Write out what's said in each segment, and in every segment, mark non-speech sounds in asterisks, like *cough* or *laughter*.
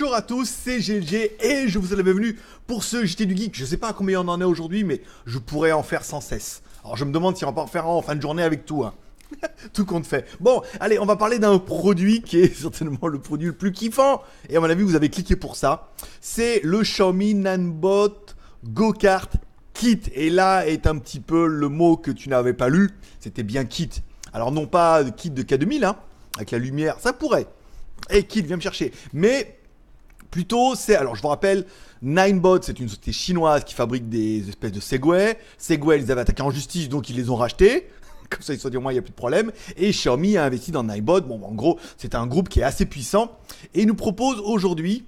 Bonjour à tous, c'est GLG et je vous souhaite la bienvenue pour ce JT du Geek. Je sais pas combien on en est aujourd'hui, mais je pourrais en faire sans cesse. Alors je me demande si on va pas en faire en fin de journée avec tout. Hein. *laughs* tout compte fait. Bon, allez, on va parler d'un produit qui est *laughs* certainement le produit le plus kiffant. Et à mon avis, vous avez cliqué pour ça. C'est le Xiaomi Nanbot Go-Kart Kit. Et là est un petit peu le mot que tu n'avais pas lu. C'était bien kit. Alors non pas kit de K2000, hein, avec la lumière, ça pourrait. Et kit, viens me chercher. Mais Plutôt, c'est. Alors, je vous rappelle, Ninebot, c'est une société chinoise qui fabrique des espèces de Segway. Segway, ils avaient attaqué en justice, donc ils les ont rachetés. *laughs* Comme ça, ils se sont dit, au moins, il n'y a plus de problème. Et Xiaomi a investi dans Ninebot. Bon, en gros, c'est un groupe qui est assez puissant. Et nous propose aujourd'hui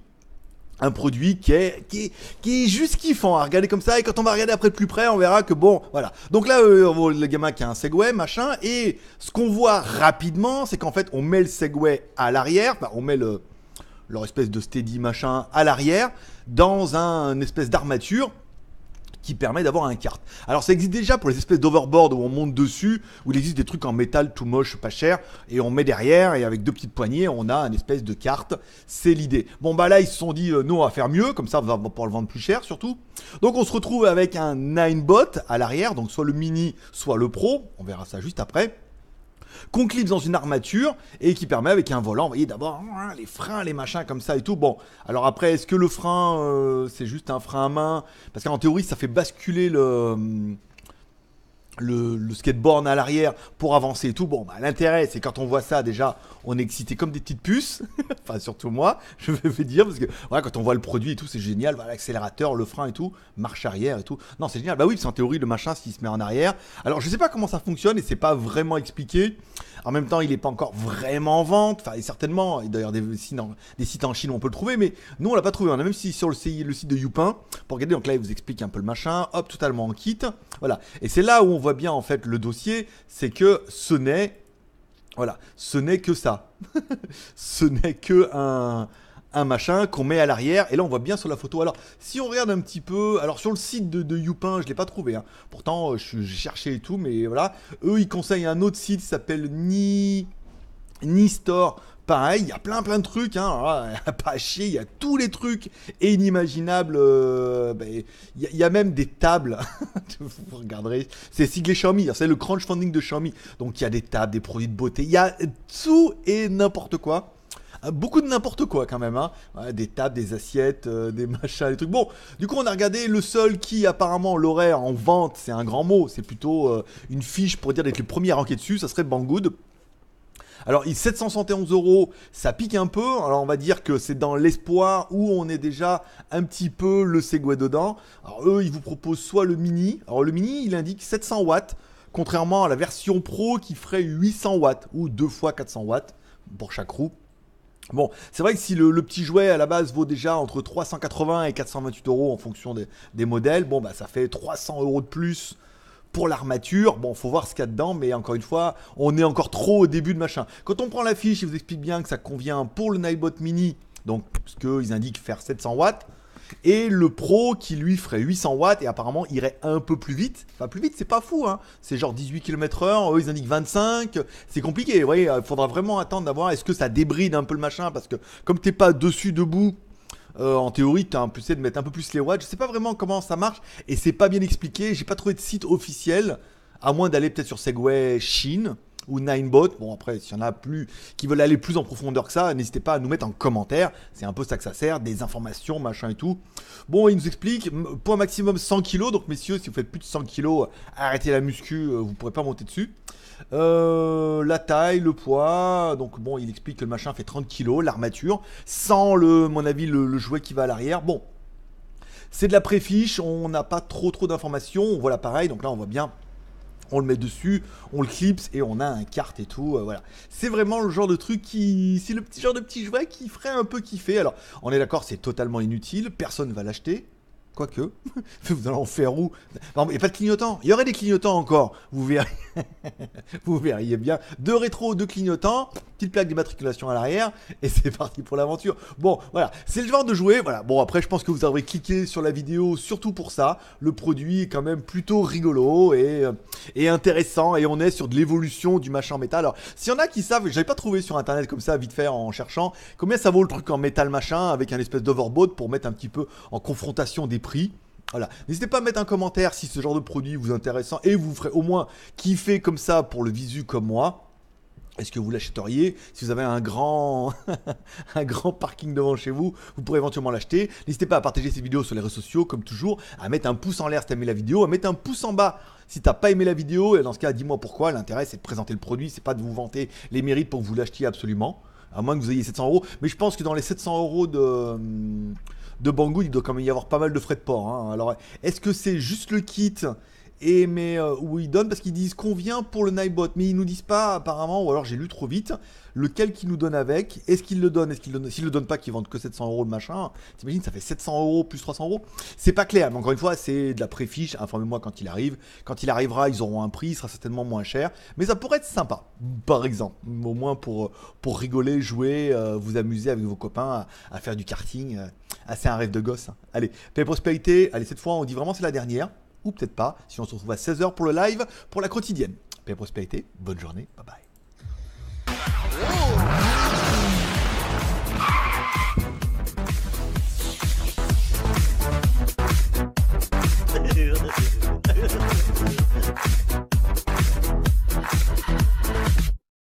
un produit qui est, qui qui juste kiffant à regarder comme ça. Et quand on va regarder après de plus près, on verra que bon, voilà. Donc là, euh, le gamin qui a un Segway, machin. Et ce qu'on voit rapidement, c'est qu'en fait, on met le Segway à l'arrière. on met le leur espèce de steady machin à l'arrière, dans un espèce d'armature qui permet d'avoir un kart. Alors ça existe déjà pour les espèces d'overboard où on monte dessus, où il existe des trucs en métal tout moche, pas cher, et on met derrière, et avec deux petites poignées, on a une espèce de carte. C'est l'idée. Bon bah là, ils se sont dit, euh, non, à faire mieux, comme ça, on va pouvoir le vendre plus cher surtout. Donc on se retrouve avec un 9-bot à l'arrière, donc soit le mini, soit le pro, on verra ça juste après qu'on clipse dans une armature et qui permet avec un volant, vous voyez d'abord hein, les freins, les machins comme ça et tout. Bon, alors après, est-ce que le frein, euh, c'est juste un frein à main Parce qu'en théorie, ça fait basculer le hum, le, skateboard à l'arrière pour avancer et tout. Bon, bah, l'intérêt, c'est quand on voit ça, déjà, on est excité comme des petites puces. *laughs* enfin, surtout moi, je vais dire, parce que voilà, quand on voit le produit et tout, c'est génial. voilà L'accélérateur, le frein et tout, marche arrière et tout. Non, c'est génial. Bah oui, c'est en théorie, le machin, s'il se met en arrière. Alors, je sais pas comment ça fonctionne et c'est pas vraiment expliqué. En même temps, il est pas encore vraiment en vente. Enfin, et certainement, et d'ailleurs, des, des, sites en Chine, on peut le trouver, mais nous, on l'a pas trouvé. On a même si sur le, le site de Youpin, pour regarder, donc là, il vous explique un peu le machin. Hop, totalement en kit. Voilà. Et c'est là où on voit bien en fait le dossier, c'est que ce n'est voilà, ce n'est que ça. *laughs* ce n'est que un, un machin qu'on met à l'arrière. Et là, on voit bien sur la photo. Alors, si on regarde un petit peu, alors sur le site de, Youpin, je l'ai pas trouvé. Hein. Pourtant, euh, j'ai cherché et tout, mais voilà. Eux, ils conseillent un autre site qui s'appelle Ni ni store. Pareil, il y a plein plein de trucs, hein. Ah, pas à chier, il y a tous les trucs inimaginables. Euh, ben, il, y a, même des tables. *laughs* vous regarderez, c'est siglé Xiaomi, hein, c'est le crunch funding de Xiaomi. Donc il y a des tables, des produits de beauté, il y a tout et n'importe quoi euh, beaucoup de n'importe quoi quand même, hein. des tables, des assiettes, euh, des *laughs* machins, des trucs. Bon, du coup on a regardé le seul qui apparemment l'aurait en vente, c'est un grand mot, c'est plutôt une fiche pour dire d'être le premier à ranker dessus, ça serait Banggood. Alors, 771 euros, ça pique un peu. Alors, on va dire que c'est dans l'espoir où on est déjà un petit peu le Segway dedans. Alors, eux, ils vous proposent soit le mini. Alors, le mini, il indique 700 watts, contrairement à la version pro qui ferait 800 watts ou 2 fois 400 watts pour chaque roue. Bon, c'est vrai que si le, petit jouet à la base vaut déjà entre 380 et 428 euros en fonction des, des modèles, bon bah ça fait 300 euros de plus pour l'armature, bon, faut voir ce qu'il y a dedans, mais encore une fois, on est encore trop au début de machin. Quand on prend la fiche, il vous explique bien que ça convient pour le Nightbot Mini, donc ce qu'ils indiquent faire 700 watts, et le Pro qui lui ferait 800 watts et apparemment irait un peu plus vite. Enfin, plus vite, c'est pas fou, hein. C'est genre 18 km/h, eux ils indiquent 25, c'est compliqué, vous voyez, il euh, faudra vraiment attendre d'avoir est-ce que ça débride un peu le machin parce que comme t'es pas dessus debout euh, en théorie, tu as c'est de mettre un peu plus les watts. Je sais pas vraiment comment ça marche et c'est pas bien expliqué. J'ai pas trouvé de site officiel, à moins d'aller peut-être sur Segway Chine ou Ninebot. Bon, après, s'il y en a plus qui veulent aller plus en profondeur que ça, n'hésitez pas à nous mettre en commentaire. C'est un peu ça que ça sert, des informations, machin et tout. Bon, il nous explique, point maximum 100 kg. Donc, messieurs, si vous faites plus de 100 kg, arrêtez la muscu, euh, vous pourrez pas monter dessus. Euh, la taille, le poids. Donc bon, il explique que le machin fait 30 kg, l'armature, sans le, mon avis, le, jouet qui va à l'arrière. Bon, c'est de la préfiche, on n'a pas trop trop d'informations. On voit l'appareil, donc là on voit bien on le met dessus, on le clipse et on a un carte et tout. Euh, voilà. C'est vraiment le genre de truc qui. C'est le petit genre de petit jouet qui ferait un peu kiffer. Alors, on est d'accord, c'est totalement inutile, personne ne va l'acheter. Quoique, *laughs* vous allez en faire où Non, il n'y a pas de clignotant, Il y aurait des clignotants encore. Vous verriez, *laughs* vous verriez bien. Deux rétro, deux clignotants, petite plaque d'immatriculation à l'arrière, et c'est *laughs* parti pour l'aventure. Bon, voilà, c'est le genre de jouer Voilà. Bon, après, je pense que vous aurez cliqué sur la vidéo surtout pour ça. Le produit est quand même plutôt rigolo et, euh, et intéressant, et on est sur de l'évolution du machin métal. Alors, s'il y en a qui savent, j'avais pas trouvé sur internet comme ça, vite fait, en cherchant, combien ça vaut le truc en métal machin avec un espèce d'overboard pour mettre un petit peu en confrontation des prix. Voilà. N'hésitez pas à mettre un commentaire si ce genre de produit vous intéressant hein, et vous ferez au moins kiffer comme ça pour le visu comme moi. Est-ce que vous l'achèteriez Si vous avez un grand, *laughs* un grand parking devant chez vous, vous pourrez éventuellement l'acheter. N'hésitez pas à partager cette vidéos sur les réseaux sociaux, comme toujours, à mettre un pouce en l'air si t'as aimé la vidéo, à mettre un pouce en bas si t'as pas aimé la vidéo. Et dans ce cas, dis-moi pourquoi. L'intérêt, c'est de présenter le produit, c'est pas de vous vanter les mérites pour que vous l'achetiez absolument. À moins que vous ayez 700 euros. Mais je pense que dans les 700 euros de. Hum, de Banggood, il doit quand même y avoir pas mal de frais de port. Hein. Alors, est-ce que c'est juste le kit et mais euh, où ils donnent parce qu'ils disent qu'on vient pour le Nightbot, mais ils nous disent pas apparemment, ou alors j'ai lu trop vite, lequel qu'ils nous donnent avec, est-ce qu'ils le donnent, est-ce qu'ils le donnent, le donnent pas, qu'ils vendent que 700 euros le machin, t'imagines, ça fait 700 euros plus 300 euros, c'est pas clair, mais encore une fois, c'est de la préfiche, informez-moi quand il arrive, quand il arrivera, ils auront un prix, il sera certainement moins cher, mais ça pourrait être sympa, par exemple, au moins pour, pour rigoler, jouer, euh, vous amuser avec vos copains à, faire du karting. Euh. Ah, c'est un rêve de gosse. Allez, paix prospérité. Allez, cette fois, on dit vraiment c'est la dernière. Ou peut-être pas, si on se retrouve à 16h pour le live, pour la quotidienne. Paix prospérité, bonne journée, bye bye.